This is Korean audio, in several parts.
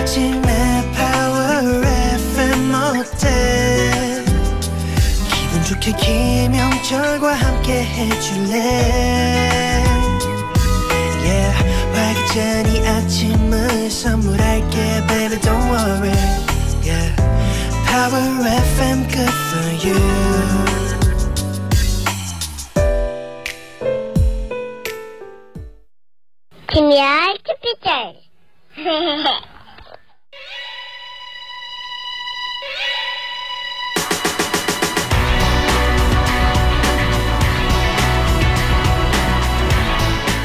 아침에 파워 FM 어때 기분 좋게 김영철과 함께 해줄래 yeah, 활기찬 이 아침을 선물할게 baby don't worry yeah, Power FM good for you 김열 큐피철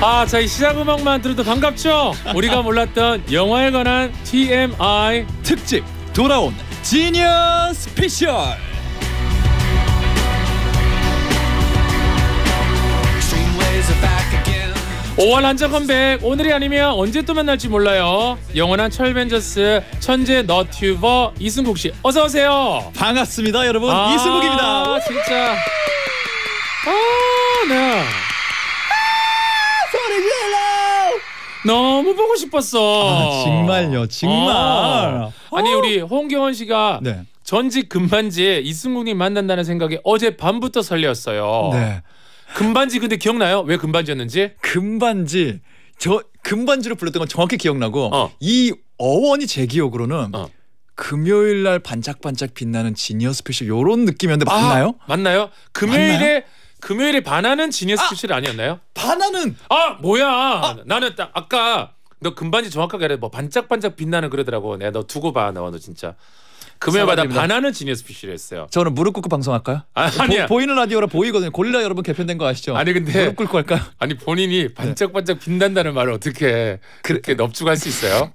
아, 자, 이 시작 음악만 들어도 반갑죠? 우리가 몰랐던 영화에 관한 TMI 특집 돌아온 지니어스 스페셜. 5월 한정 컴백 오늘이 아니면 언제 또 만날지 몰라요 영원한 철벤저스 천재 너튜버 이승국 씨 어서 오세요 반갑습니다, 여러분. 아, 이승국입니다. 진짜 아네 너무 보고 싶었어. 아, 정말요, 정말. 아. 아니 어. 우리 홍경원 씨가 네. 전직 금반지에 이승훈이 만난다는 생각에 어제 밤부터 설레었어요. 네. 금반지 근데 기억나요? 왜 금반지였는지? 금반지 저 금반지로 불렀던 건 정확히 기억나고 어. 이 어원이 제 기억으로는 어. 금요일 날 반짝반짝 빛나는 지니어 스페셜 요런 느낌이었는데 맞나요? 아, 맞나요? 금요일에 맞나요? 금요일에 바나는 지니어스 아! 출시를 아니었나요? 바나는 아 뭐야 아! 나는 딱 아까 너 금반지 정확하게 알아 뭐 반짝반짝 빛나는 그러더라고 내가 너 두고 봐 나와 너 진짜 금요일마다 사과나는 지니어스 피쉬를 했어요. 저는 무릎 꿇고 방송할까요? 아, 아니야. 보, 이는 라디오라 보이거든요. 고라 여러분 개편된 거 아시죠? 아니 근데 무릎 꿇고 할까요? 아니 본인이 네. 반짝반짝 빛난다는 말을 어떻게 그렇게 넙죽할 수 있어요?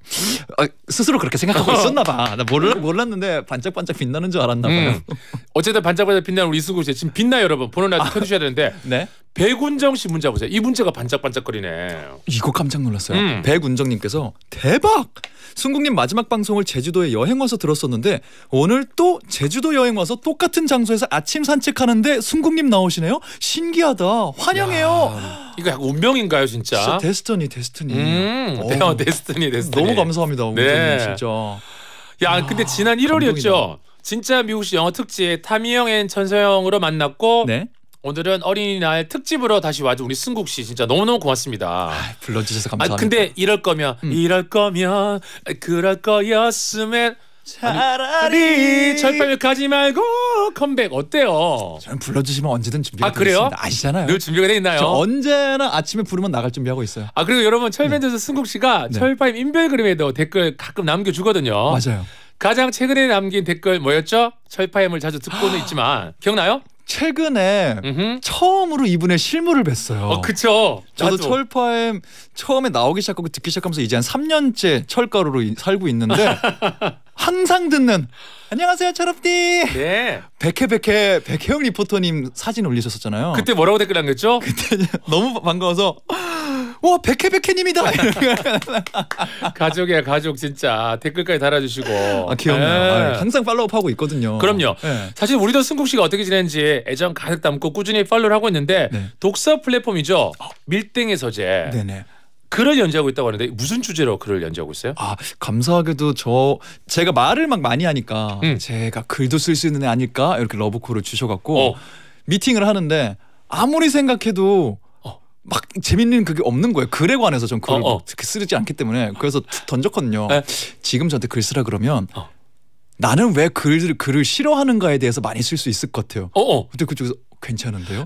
아, 스스로 그렇게 생각하고 있었나 봐. 나 몰라, 몰랐는데 반짝반짝 빛나는 줄 알았나 봐요. 음. 어쨌든 반짝반짝 빛나는 우리 수구씨 지금 빛나 여러분 보는 라디오 아, 켜주셔야 되는데 네? 백운정 씨 문자 보세요. 이 문제가 반짝반짝거리네. 이거 깜짝 놀랐어요. 음. 백운정님께서 대박! 순국님 마지막 방송을 제주도에 여행 와서 들었었는데 오늘 또 제주도 여행 와서 똑같은 장소에서 아침 산책하는데 순국님 나오시네요. 신기하다. 환영해요. 야, 이거 약간 운명인가요, 진짜? 진짜 데스티니, 데스티니. 음, 어, 데스티니, 데스티니. 너무 감사합니다. 네. 진짜. 야, 야, 근데 지난 1월이었죠. 아, 감동이다. 진짜 미국 식 영화 특집 타미영 앤 천서영으로 만났고 네? 오늘은 어린이날 특집으로 다시 와준 우리 승국 씨 진짜 너무너무 고맙습니다. 아, 불러주셔서 감사합니다. 아, 근데 이럴 거면 음. 이럴 거면 그럴 거였으면 차라리 철판을 가지 말고 컴백 어때요? 저는 불러주시면 언제든 준비가 아, 그래요? 있습니다. 아시잖아요. 늘 준비가 돼 있나요? 언제나 아침에 부르면 나갈 준비하고 있어요. 아 그리고 여러분 철밴드에서 네. 승국 씨가 네. 철판 인별그램에도 댓글 가끔 남겨주거든요. 맞아요. 가장 최근에 남긴 댓글 뭐였죠? 철파임을 자주 듣고는 아. 있지만 기억나요? 최근에 음흠. 처음으로 이분의 실물을 뵀어요. 어, 그쵸. 저도, 철파엠 처음에 나오기 시작하고 듣기 시작하면서 이제 한 3년째 철가루로 이, 살고 있는데 항상 듣는 안녕하세요 철업디. 네. 백해 백해 백혜영 리포터님 사진 올리셨었잖아요. 그때 뭐라고 댓글 남겼죠? 그때 너무 반가워서 와 백해 백해님이다. 가족이야 가족 진짜 댓글까지 달아주시고. 아 귀엽네요. 네. 아, 항상 팔로우하고 있거든요. 그럼요. 네. 사실 우리도 승국 씨가 어떻게 지내는지 애정 가득 담고 꾸준히 팔로우를 하고 있는데 네. 독서 플랫폼이죠. 밀땡의 서재. 네네. 글을 연재하고 있다고 하는데 무슨 주제로 글을 연재하고 있어요? 아 감사하게도 저 제가 말을 막 많이 하니까 음. 제가 글도 쓸 수 있는 애 아닐까 이렇게 러브콜을 주셔갖고 어. 미팅을 하는데 아무리 생각해도 막 재밌는 그게 없는 거예요. 글에 관해서 전 그걸 어, 어. 그렇게 쓰지 않기 때문에 그래서 던졌거든요. 에? 네. 지금 저한테 글 쓰라 그러면 어. 나는 왜 글을 글을 싫어하는가에 대해서 많이 쓸 수 있을 것 같아요. 어어. 어. 근데 그쪽에서 괜찮은데요?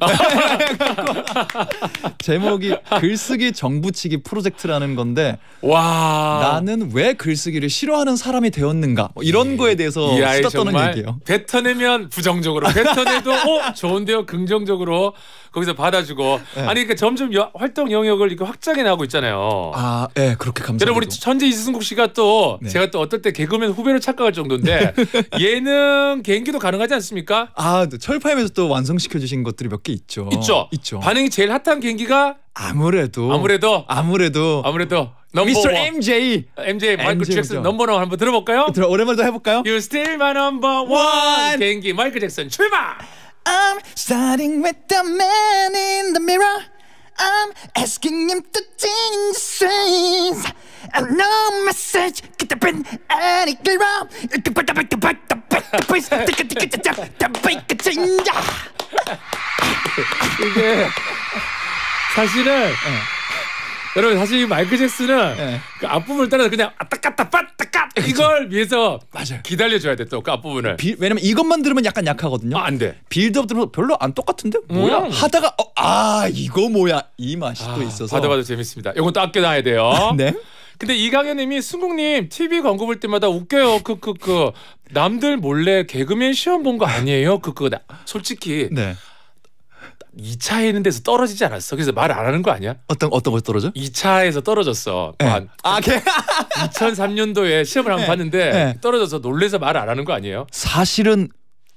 제목이 글쓰기 정부치기 프로젝트라는 건데 와 나는 왜 글쓰기를 싫어하는 사람이 되었는가 뭐 이런 예. 거에 대해서 수다 떠는 얘기예요. 뱉어내면 부정적으로 뱉어내도 어 좋은데요 긍정적으로 거기서 받아주고 네. 아니 그러니까 점점 여, 활동 영역을 이렇게 확장해 나가고 있잖아요. 아, 예, 네, 그렇게 감사합니다. 여러분 우리 천재 이승국 씨가 또 네. 제가 또 어떨 때 개그맨 후배로 착각할 정도인데 예능 개인기도 가능하지 않습니까? 아, 철파임에서 또 완성시켜 주신 것들이 몇 개 있죠. 있죠. 있죠. 반응이 제일 핫한 경기가 아무래도 아무래도 아무래도 아무래도 넘버 미스 MJ MJ 마이클 잭슨 넘버 원 한번 들어볼까요? 들어 오랜만에 또 해볼까요? You still my number one 경기 마이클 잭슨 출발. I'm starting with the man in the mirror. I'm asking him to change things. I know message get the pin and it get wrong. It can put the put the put the put the put the put the put the put the change. 이게 사실은 여러분 사실 마이크 잭슨은 그 안품을 따라 그냥 아따까따 빠 그렇죠. 이걸 위해서 맞아요. 기다려줘야 돼또그 앞부분을. 비, 왜냐면 이것만 들으면 약간 약하거든요. 아, 안 돼. 빌드업 들으면 별로 안 똑같은데 뭐야 음. 하다가 어, 아 이거 뭐야 이 맛이 아, 또 있어서. 받아봐도 재밌습니다. 이건 또 아껴놔야 돼요. 네. 근데 이강현님이 승국님 TV 광고 볼 때마다 웃겨요. 크크크. 그, 그, 그. 남들 몰래 개그맨 시험 본 거 아니에요? 크크. 솔직히. 네. 2차에는 데서 떨어지지 않았어. 그래서 말을안 하는 거 아니야? 어떤 어떤 거 떨어져? 2차에서 떨어졌어. 네. 예. 한, 아, 2003년도에 시험을 한번 네. 봤는데 네. 떨어져서 놀래서 말을안 하는 거 아니에요? 사실은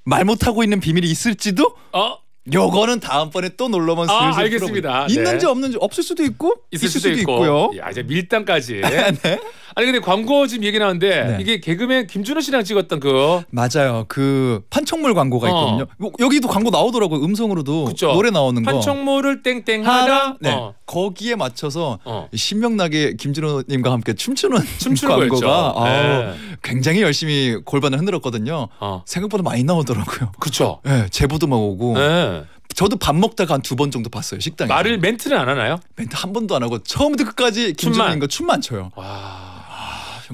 말 못하고 있는 비밀이 있을지도? 어? 요거는 다음번에 또 놀러만 아, 슬 알겠습니다. 네. 있는지 없는지 없을 수도 있고 있을, 있을 수도, 수도, 있고. 요 야, 이제 밀당까지. 네. 아니 근데 광고 지금 얘기 나왔는데 네. 이게 개그맨 김준호 씨랑 찍었던 그 맞아요. 그 판촉물 광고가 어. 있거든요. 어. 여기도 광고 나오더라고요. 음성으로도 그쵸? 노래 나오는 거. 판촉물을 땡땡 하라 네. 어. 거기에 맞춰서 어. 신명나게 김준호 님과 함께 춤추는, 춤추는 광고가 네. 굉장히 열심히 골반을 흔들었거든요. 어. 생각보다 많이 나오더라고요. 그렇죠. 네, 예, 제보도 막 오고. 네. 저도 밥 먹다가 한 두 번 정도 봤어요 식당에. 말을 멘트는 안 하나요? 멘트 한 번도 안 하고 처음부터 끝까지 김준호 님과 춤만 춰요. 와.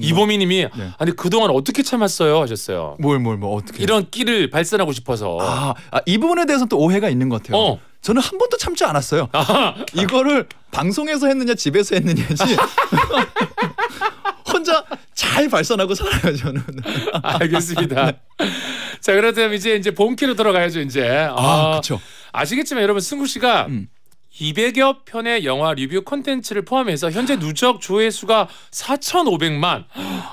이보미님이 네. 아니 그동안 어떻게 참았어요 하셨어요. 뭘 뭘 뭐 어떻게 이런 끼를 발산하고 싶어서 아, 아, 이 부분에 대해서 는또 오해가 있는 것 같아요. 어. 저는 한 번도 참지 않았어요. 아하. 이거를 방송에서 했느냐 집에서 했느냐지 혼자 잘 발산하고 살아요 저는. 알겠습니다. 네. 자 그렇다면 이제 이제 본키로 들어가야죠 이제. 아, 아 그렇죠. 아시겠지만 여러분 승구 씨가 음. 200여 편의 영화 리뷰 콘텐츠를 포함해서 현재 누적 조회수가 4,500만,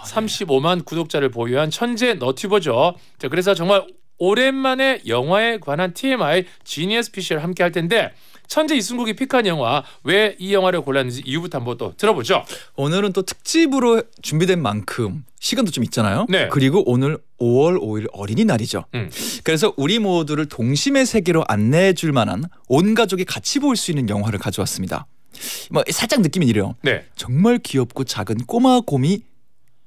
35만 구독자를 보유한 천재 너튜버죠. 자, 그래서 정말 오랜만에 영화에 관한 TMI 지니어스 피 c 를 함께 할 텐데 천재 이승국이 픽한 영화 왜 이 영화를 골랐는지 이유부터 한번 또 들어보죠. 오늘은 또 특집으로 준비된 만큼 시간도 좀 있잖아요. 네. 그리고 오늘 5월 5일 어린이날이죠. 음. 그래서 우리 모두를 동심의 세계로 안내해 줄 만한 온 가족이 같이 볼 수 있는 영화를 가져왔습니다. 뭐 살짝 느낌이 이래요. 네. 정말 귀엽고 작은 꼬마 곰이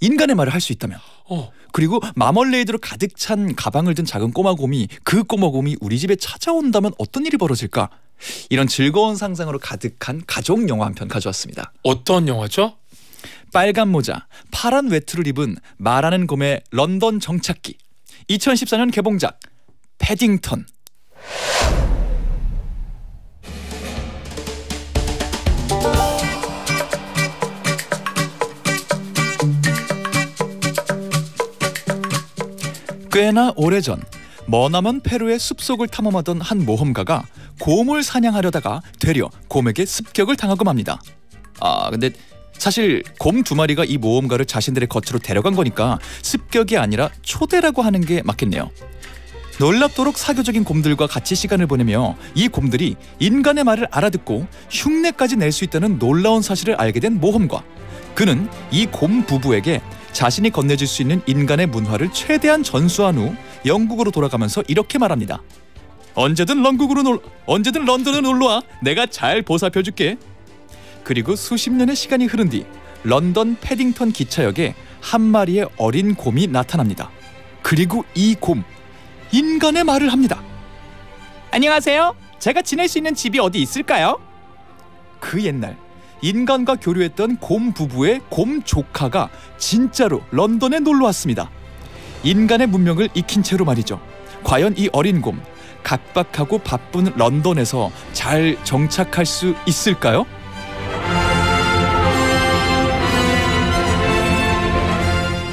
인간의 말을 할 수 있다면 어. 그리고 마멀레이드로 가득 찬 가방을 든 작은 꼬마곰이 그 꼬마곰이 우리 집에 찾아온다면 어떤 일이 벌어질까 이런 즐거운 상상으로 가득한 가족 영화 한 편 가져왔습니다. 어떤 영화죠? 빨간 모자, 파란 외투를 입은 말하는 곰의 런던 정착기 2014년 개봉작 패딩턴 꽤나 오래전 머나먼 페루의 숲속을 탐험하던 한 모험가가 곰을 사냥하려다가 되려 곰에게 습격을 당하고 맙니다. 아 근데 사실 곰 두 마리가 이 모험가를 자신들의 거처로 데려간 거니까 습격이 아니라 초대라고 하는 게 맞겠네요. 놀랍도록 사교적인 곰들과 같이 시간을 보내며 이 곰들이 인간의 말을 알아듣고 흉내까지 낼 수 있다는 놀라운 사실을 알게 된 모험가. 그는 이 곰 부부에게 자신이 건네줄 수 있는 인간의 문화를 최대한 전수한 후 영국으로 돌아가면서 이렇게 말합니다. 언제든 런국으로 놀 언제든 런던에 놀러 와. 내가 잘 보살펴 줄게. 그리고 수십 년의 시간이 흐른 뒤 런던 패딩턴 기차역에 한 마리의 어린 곰이 나타납니다. 그리고 이 곰, 인간의 말을 합니다. 안녕하세요. 제가 지낼 수 있는 집이 어디 있을까요? 그 옛날 인간과 교류했던 곰 부부의 곰 조카가 진짜로 런던에 놀러 왔습니다. 인간의 문명을 익힌 채로 말이죠. 과연 이 어린 곰, 각박하고 바쁜 런던에서 잘 정착할 수 있을까요?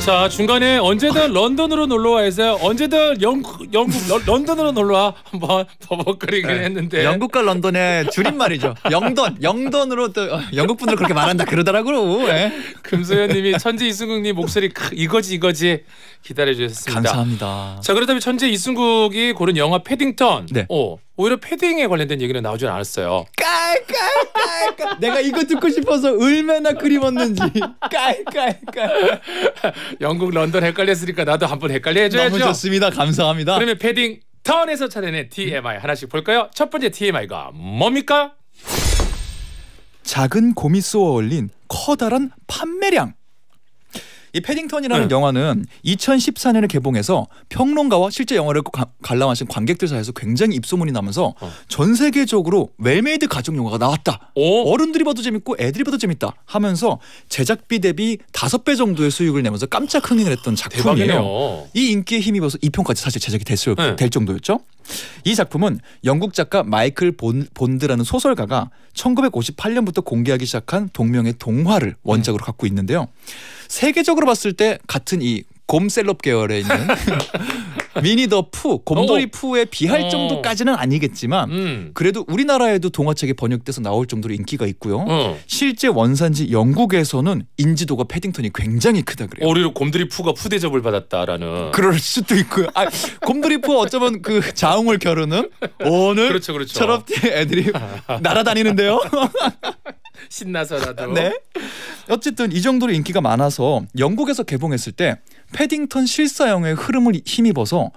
자 중간에 언제든 런던으로 놀러와 해서 언제든 영국 영국 러, 런던으로 놀러와 한번 버벅거리긴 네. 했는데 영국과 런던의 줄임말이죠 영던 영던으로 또 어, 영국 분들 그렇게 말한다 그러더라고요 네. 예. 금소연님이 천재 이승국님 목소리 크, 이거지 이거지 기다려 주셨습니다 감사합니다 자 그렇다면 천재 이승국이 고른 영화 패딩턴 네. 오. 오히려 패딩에 관련된 얘기는 나오진 않았어요. 깔깔깔깔. 내가 이거 듣고 싶어서 얼마나 그리웠는지. 깔깔깔. 영국 런던 헷갈렸으니까 나도 한번 헷갈려 해줘야죠. 너무 좋습니다. 감사합니다. 그러면 패딩 턴에서 차례낸 TMI 하나씩 볼까요? 첫 번째 TMI가 뭡니까? 작은 곰이 쏘아 올린 커다란 판매량. 이 패딩턴이라는 네. 영화는 2014년에 개봉해서 평론가와 실제 영화를 가, 관람하신 관객들 사이에서 굉장히 입소문이 나면서 어. 전 세계적으로 웰메이드 가족 영화가 나왔다. 오. 어른들이 봐도 재밌고 애들이 봐도 재밌다 하면서 제작비 대비 다섯 배 정도의 수익을 내면서 깜짝 흥행을 했던 작품이에요. 대박이네요. 이 인기에 힘입어서 이 편까지 사실 제작이 됐을, 네. 될 정도였죠. 이 작품은 영국 작가 마이클 본, 본드라는 소설가가 1958년부터 공개하기 시작한 동명의 동화를 원작으로 음. 갖고 있는데요. 세계적으로 시각으로 봤을 때 같은 이 곰셀럽 계열에 있는 미니 더 푸, 곰돌이 어. 푸에 비할 어. 정도까지는 아니겠지만 음. 그래도 우리나라에도 동화책이 번역돼서 나올 정도로 인기가 있고요. 어. 실제 원산지 영국에서는 인지도가 패딩턴이 굉장히 크다 그래요. 오히려 곰돌이 푸가 푸 대접을 받았다라는. 그럴 수도 있고요. 아, 곰돌이 푸 어쩌면 그 자웅을 겨루는 오늘 그렇죠, 그렇죠. 철없게 애들이 날아다니는데요. 신나서라도. 네. 어쨌든 이 정도로 인기가 많아서 영국에서 개봉했을 때 패딩턴 실사 영의 흐름을 힘입어서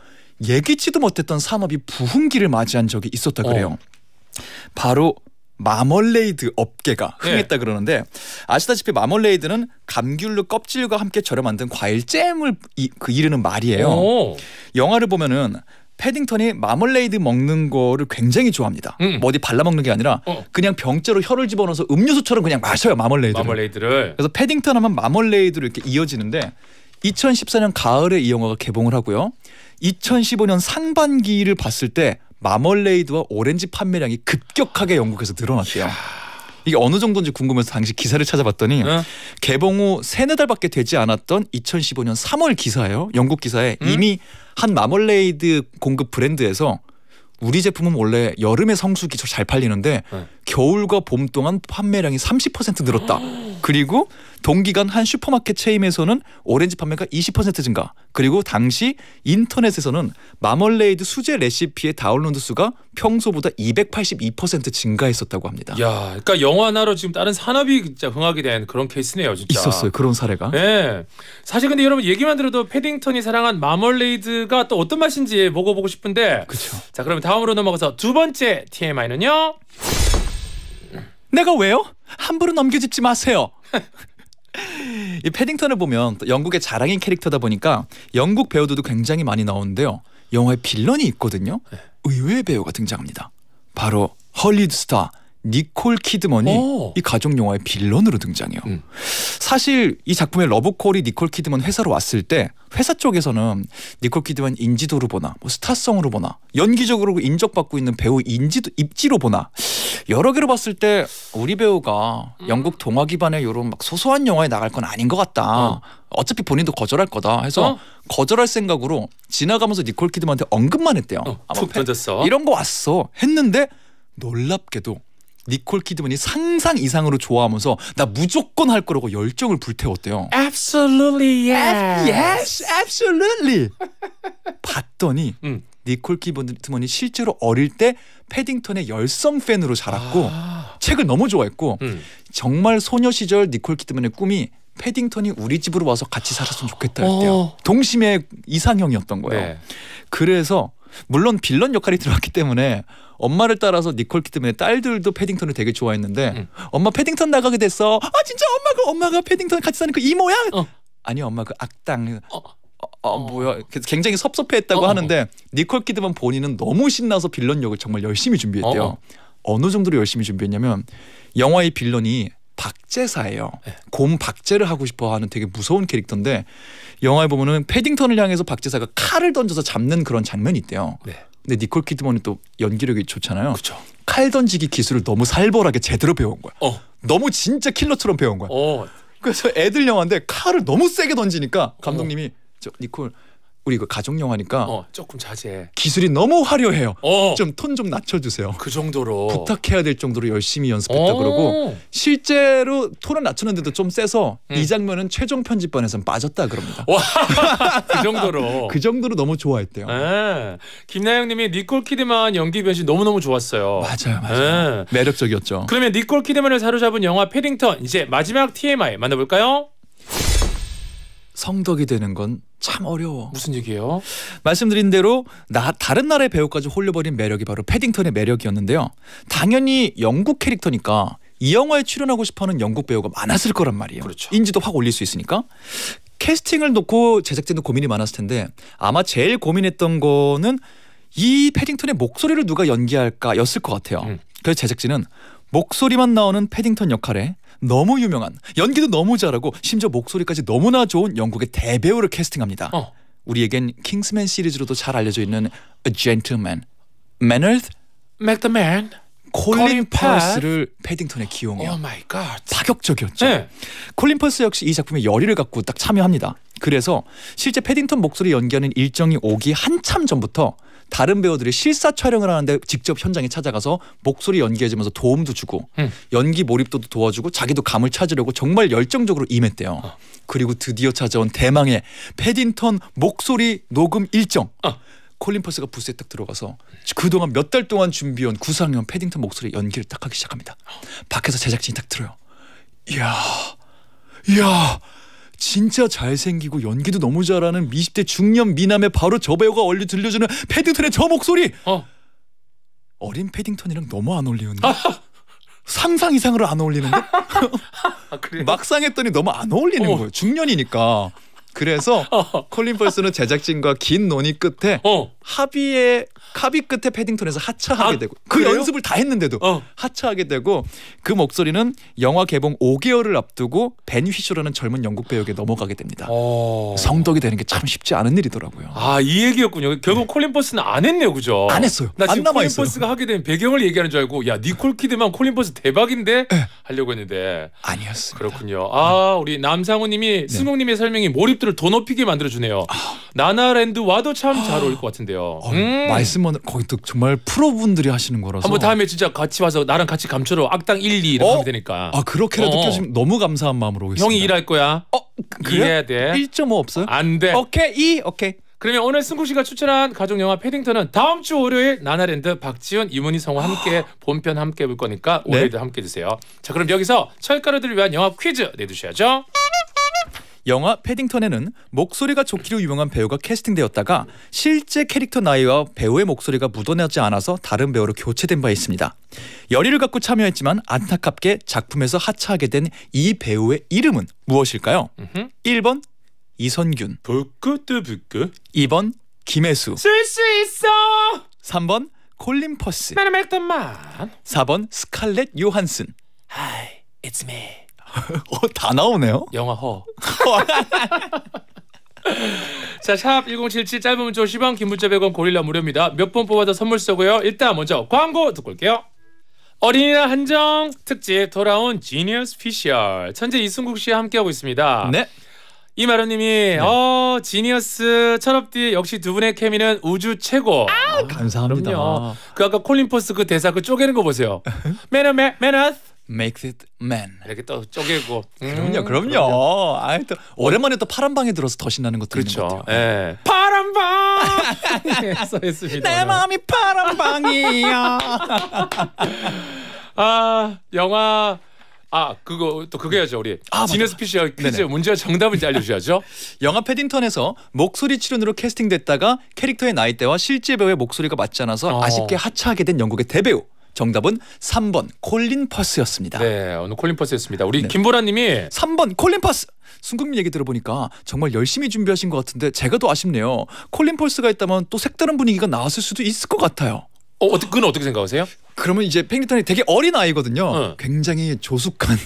예기치도 못했던 산업이 부흥기를 맞이한 적이 있었다 어. 그래요. 어. 바로 마멀레이드 업계가 네. 흥했다 네. 그러는데 아시다시피 마멀레이드는 감귤로 껍질과 함께 절여 만든 과일 잼을 이, 그 이르는 말이에요. 오. 영화를 보면은 패딩턴이 마멀레이드 먹는 거를 굉장히 좋아합니다. 음. 뭐 어디 발라 먹는 게 아니라 어. 그냥 병째로 혀를 집어넣어서 음료수처럼 그냥 마셔요 마멀레이드. 마멀레이드를. 그래서 패딩턴 하면 마멀레이드로 이렇게 이어지는데 2014년 가을에 이 영화가 개봉을 하고요. 2015년 상반기를 봤을 때 마멀레이드와 오렌지 판매량이 급격하게 영국에서 늘어났대요. 이게 어느 정도인지 궁금해서 당시 기사를 찾아봤더니 응? 네. 개봉 후 세네 달밖에 되지 않았던 2015년 3월 기사예요. 영국 기사에 응? 음? 이미 한 마멀레이드 공급 브랜드에서 우리 제품은 원래 여름에 성수기 잘 팔리는데 네. 겨울과 봄 동안 판매량이 30% 늘었다. 그리고 동기간 한 슈퍼마켓 체임에서는 오렌지 판매가 20% 증가. 그리고 당시 인터넷에서는 마멀레이드 수제 레시피의 다운로드 수가 평소보다 282% 증가했었다고 합니다. 야, 그러니까 영화 나로 지금 다른 산업이 진짜 흥하게 된 그런 케이스네요, 진짜. 있었어요. 그런 사례가. 네. 사실 근데 여러분 얘기만 들어도 패딩턴이 사랑한 마멀레이드가 또 어떤 맛인지 먹어보고 싶은데. 그렇죠. 자, 그럼 다음으로 넘어가서 두 번째 TMI는요. 내가 왜요? 함부로 넘겨짚지 마세요. 이 패딩턴을 보면 영국의 자랑인 캐릭터다 보니까 영국 배우들도 굉장히 많이 나오는데요. 영화에 빌런이 있거든요. 네. 의외의 배우가 등장합니다. 바로 헐리우드 스타 니콜 키드먼이 오. 이 가족 영화의 빌런으로 등장해요. 음. 사실 이 작품의 러브콜이 니콜 키드먼 회사로 왔을 때 회사 쪽에서는 니콜 키드먼 인지도로 보나, 뭐 스타성으로 보나, 연기적으로 인적받고 있는 배우 인지도 입지로 보나 여러 개로 봤을 때 우리 배우가 음. 영국 동화 기반의 이런 막 소소한 영화에 나갈 건 아닌 것 같다. 어. 어차피 본인도 거절할 거다 해서 어? 거절할 생각으로 지나가면서 니콜 키드먼한테 언급만 했대요. 어, 아마 뭐 던졌어. 이런 거 왔어 했는데 놀랍게도 니콜 키드먼이 상상 이상으로 좋아하면서 나 무조건 할 거라고 열정을 불태웠대요. Absolutely yes. yes, absolutely. 봤더니 음. 니콜 키드먼이 실제로 어릴 때 패딩턴의 열성 팬으로 자랐고 아. 책을 너무 좋아했고 음. 정말 소녀 시절 니콜 키드먼의 꿈이 패딩턴이 우리 집으로 와서 같이 살았으면 좋겠다 했대요. 어. 동심의 이상형이었던 거예요. 네. 그래서 물론 빌런 역할이 들어왔기 때문에 엄마를 따라서 니콜 키드맨의 딸들도 패딩턴을 되게 좋아했는데 음. 엄마 패딩턴 나가게 됐어. 아 진짜 엄마가 그 엄마가 패딩턴 같이 사는 그 이모야? 어. 아니 엄마 그 악당. 어. 어, 어, 어 뭐야 어. 굉장히 섭섭해했다고 어, 하는데 니콜 키드만 본인은 너무 신나서 빌런 역을 정말 열심히 준비했대요. 어느 정도로 열심히 준비했냐면 영화의 빌런이 박제사예요. 네. 곰 박제를 하고 싶어하는 되게 무서운 캐릭터인데 영화에 보면은 패딩턴을 향해서 박제사가 칼을 던져서 잡는 그런 장면이 있대요. 네. 근데 니콜 키드먼이 또 연기력이 좋잖아요. 그쵸. 칼 던지기 기술을 너무 살벌하게 제대로 배운 거야. 어. 너무 진짜 킬러처럼 배운 거야. 어. 그래서 애들 영화인데 칼을 너무 세게 던지니까 감독님이 어. 저 니콜 우리 이거 그 가족 영화니까 어, 조금 자제해. 기술이 너무 화려해요. 어. 좀톤 좀 낮춰주세요. 그 정도로 부탁해야 될 정도로 열심히 연습했다 어. 그러고 실제로 톤을 낮추는데도좀 세서 음. 이 장면은 최종 편집본에선 빠졌다 그럽니다. 와, 그 정도로 그 정도로 너무 좋아했대요. 네. 김나영님이 니콜 키드만 연기 변신 너무 너무 좋았어요. 맞아요, 맞아요. 네. 매력적이었죠. 그러면 니콜 키드만을 사로잡은 영화 패딩턴 이제 마지막 TMI 만나볼까요? 성덕이 되는 건 참 어려워. 무슨 얘기예요? 말씀드린 대로 나 다른 나라의 배우까지 홀려버린 매력이 바로 패딩턴의 매력이었는데요. 당연히 영국 캐릭터니까 이 영화에 출연하고 싶어하는 영국 배우가 많았을 거란 말이에요. 그렇죠. 인지도 확 올릴 수 있으니까. 캐스팅을 놓고 제작진도 고민이 많았을 텐데 아마 제일 고민했던 거는 이 패딩턴의 목소리를 누가 연기할까였을 것 같아요. 음. 그래서 제작진은 목소리만 나오는 패딩턴 역할에 너무 유명한 연기도 너무 잘하고 심지어 목소리까지 너무나 좋은 영국의 대배우를 캐스팅합니다. 어. 우리에겐 킹스맨 시리즈로도 잘 알려져 있는 A Gentleman, m a n n a r d m c d e m a n t 콜린 퍼스를 패딩턴에 기용해요. 오 마이 갓. 파격적이었죠. 네. 콜린 퍼스 역시 이 작품에 열의를 갖고 딱 참여합니다. 그래서 실제 패딩턴 목소리 연기하는 일정이 오기 한참 전부터 다른 배우들이 실사 촬영을 하는데 직접 현장에 찾아가서 목소리 연기해주면서 도움도 주고 음. 연기 몰입도 도와주고 도 자기도 감을 찾으려고 정말 열정적으로 임했대요. 어. 그리고 드디어 찾아온 대망의 패딩턴 목소리 녹음 일정. 어. 콜린 퍼스가 부스에 딱 들어가서 그동안 몇 달 동안 준비해온 구상형 패딩턴 목소리 연기를 딱 하기 시작합니다. 밖에서 제작진이 딱 들어요. 이야, 이야, 진짜 잘생기고 연기도 너무 잘하는 20대 중년 미남의 바로 저 배우가 얼리 들려주는 패딩턴의 저 목소리. 어. 어린 패딩턴이랑 너무 안 어울리는데. 아. 상상 이상으로 안 어울리는데. 아, 막상 했더니 너무 안 어울리는 어. 거예요. 중년이니까. 그래서 어. 콜린 펄스는 제작진과 긴 논의 끝에 어. 합의에 카비 끝에 패딩턴에서 하차하게 아, 되고 그 그래요? 연습을 다 했는데도 어. 하차하게 되고 그 목소리는 영화 개봉 5개월을 앞두고 벤 휘쇼라는 젊은 영국 배역에 넘어가게 됩니다. 오. 어. 성덕이 되는 게 참 쉽지 않은 일이더라고요. 아 이 얘기였군요. 결국 네. 콜린 퍼스는 안 했네요, 그죠? 안 했어요. 나 지금 콜린 있어요. 퍼스가 하게 된 배경을 얘기하는 줄 알고 야 니콜 키드만 콜린 퍼스 대박인데 네. 하려고 했는데 아니었어요. 그렇군요. 아 우리 남상호님이 네. 승용님의 설명이 몰입도를 더 높이게 만들어주네요. 아. 나나랜드와도 참 잘 어울릴 것 같은데요. 어, 음. 맛있 말씀만 거기 또 정말 프로분들이 하시는 거라서 한번 다음에 진짜 같이 와서 나랑 같이 감초로 악당 1, 2 이렇게 어? 하면 되니까 아 그렇게라도 어, 어. 껴주면 너무 감사한 마음으로 오겠습니다 형이 일할 거야 어? 그래? 일해야 돼1.5 없어요? 안돼 오케이 2 오케이 그러면 오늘 승국 씨가 추천한 가족 영화 패딩턴은 다음 주 월요일 나나랜드 박지훈 이문희 성우 함께 아. 본편 함께 볼 거니까 네. 월요일도 네? 함께 해주세요. 자 그럼 여기서 철가루들을 위한 영화 퀴즈 내주셔야죠. 영화 패딩턴에는 목소리가 좋기로 유명한 배우가 캐스팅되었다가 실제 캐릭터 나이와 배우의 목소리가 묻어나지 않아서 다른 배우로 교체된 바 있습니다. 열의를 갖고 참여했지만 안타깝게 작품에서 하차하게 된 이 배우의 이름은 무엇일까요? 1번 이선균 불끄뜨 불끄 2번 김혜수 쓸수 있어 3번 콜린 퍼스 4번 스칼렛 요한슨 Hi, it's 어, 다 나오네요. 영화 허. 자, 샵1077 짧은 문자 10원, 긴 문자 100원, 고릴라 무료입니다. 몇 번 뽑아도 선물 쏘고요. 일단 먼저 광고 듣고 올게요. 어린이날 한정 특집 돌아온 지니어스 피셜. 천재 이승국 씨와 함께하고 있습니다. 네. 이마루님이 네. 어 지니어스 철업디 역시 두 분의 케미는 우주 최고. 아, 감사합니다. 그럼요. 그 아까 콜린 포스 그 대사 그 쪼개는 거 보세요. 매너 매 매너스. makes it man. 이렇게 또 쪼개고. 음, 그럼요, 그럼요. 아이 또 오랜만에 또 파란 방에 들어서 더 신나는 것도 그렇죠. 있것 같아요. 예. 파란 방. 예, 써 있습니다. 내 마음이 파란 방이야. 아 영화. 아 그거 또그게 해야죠 우리 아, 지네스 피시와 퀴즈 문제와 정답을 이제 알려주셔야죠 영화 패딩턴에서 목소리 출연으로 캐스팅됐다가 캐릭터의 나이대와 실제 배우의 목소리가 맞지 않아서 어. 아쉽게 하차하게 된 영국의 대배우 정답은 3번 콜린 퍼스였습니다. 네, 오늘 콜린 퍼스였습니다. 우리 네. 김보라님이 3번 콜린 퍼스. 순국민 얘기 들어보니까 정말 열심히 준비하신 것 같은데 제가 더 아쉽네요. 콜린 퍼스가 있다면 또 색다른 분위기가 나왔을 수도 있을 것 같아요. 어, 어 그건 어떻게 생각하세요? 그러면 이제 팽리턴이 되게 어린 아이거든요. 어. 굉장히 조숙한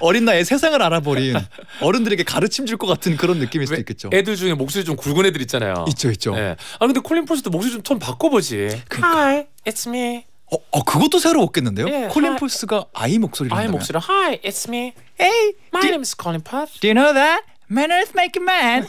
어린 나이에 세상을 알아버린 어른들에게 가르침 줄 것 같은 그런 느낌일 수도 있겠죠. 애들 중에 목소리 좀 굵은 애들 있잖아요. 있죠, 있죠. 네. 아 근데 콜린 퍼스도 목소리 좀 톤 바꿔보지. 그러니까. Hi, it's me. 어, 어 그것도 새로웠겠는데요? 예, 콜린 hi. 폴스가 아이 목소리를 아이 목소리로 Hi, it's me. Hey, my do, name is Colin Puth. Do you know that? Man Earth Make a Man.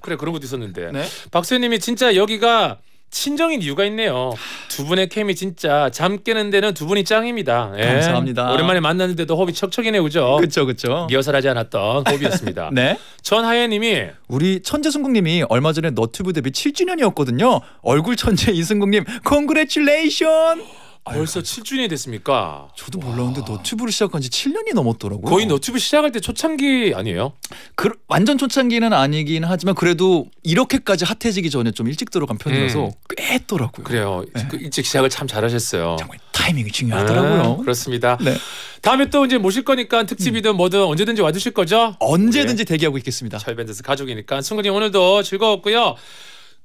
그래 그런 것도 있었는데 네? 박수현님이 진짜 여기가 친정인 이유가 있네요. 두 분의 케미 진짜 잠 깨는 데는 두 분이 짱입니다. 예. 감사합니다. 오랜만에 만났는데도 호흡이 척척이네 그죠? 그쵸 그쵸. 리허설하지 않았던 호흡이었습니다. 네. 전하예님이 우리 천재 순국님이 얼마 전에 너튜브 데뷔 7주년이었거든요. 얼굴 천재 이승국님, 콩그레츄레이션. 벌써 7주년이 됐습니까? 저도 몰랐는데 너튜브를 시작한 지 7년이 넘었더라고요. 거의 너튜브 시작할 때 초창기 아니에요? 그, 완전 초창기는 아니긴 하지만 그래도 이렇게까지 핫해지기 전에 좀 일찍 들어간 편이라서 음. 꽤 했더라고요. 그래요. 네. 그 일찍 시작을 참 잘하셨어요. 정말 타이밍이 중요하더라고요. 아, 그렇습니다. 네. 다음에 또 이제 모실 거니까 특집이든 음. 뭐든 언제든지 와주실 거죠? 언제든지 네. 대기하고 있겠습니다. 철벤더스 가족이니까 승근이 오늘도 즐거웠고요.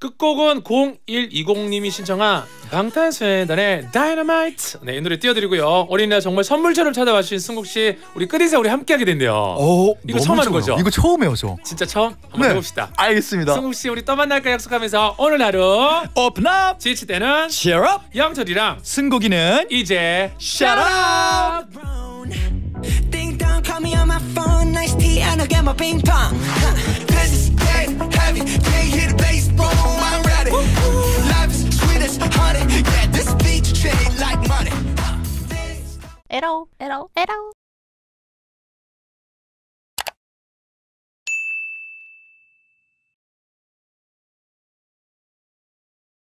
끝곡은 0120님이 신청한 방탄소년단의 다이너마이트 네, 이 노래 띄워드리고요 어린이날 정말 선물처럼 찾아와주신 승국씨 우리 끝인사 우리 함께하게 된대요 오, 어, 이거 처음 하는 거죠? 이거 처음이에요 저 진짜 처음? 한번 네. 해봅시다 알겠습니다 승국씨 우리 또 만날까 약속하면서 오늘 하루 오픈업 지치 때는 쉐업 영철이랑 승국이는 이제 쉐업 Ding dong call me on my phone nice tea I don't get my ping pong honey. Yeah, this beach chain like money. At all, at all, at all.